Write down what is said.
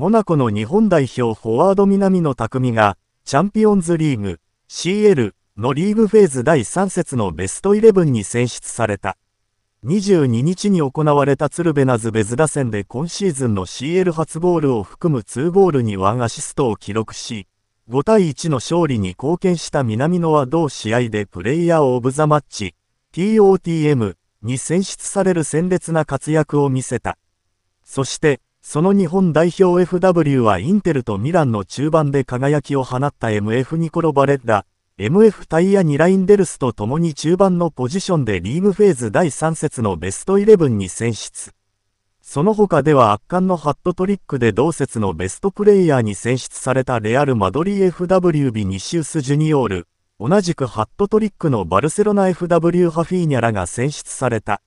モナコの日本代表フォワード南野拓実が、チャンピオンズリーグ CL のリーグフェーズ第3節のベストイレブンに選出された。22日に行われた鶴瓶ナズベズ打線で今シーズンの CL 初ゴールを含む2ゴールに1アシストを記録し、5対1の勝利に貢献した南野は同試合でプレイヤーオブザマッチ、TOTM に選出される鮮烈な活躍を見せた。そして、その日本代表 FW はインテルとミランの中盤で輝きを放った MF ニコロ・バレッラ、MF タイヤニラインデルスと共に中盤のポジションでリーグフェーズ第3節のベストイレブンに選出。その他では圧巻のハットトリックで同節のベストプレイヤーに選出されたレアル・マドリ f w ビニシウス・ジュニオール、同じくハットトリックのバルセロナ FW ハフィーニャらが選出された。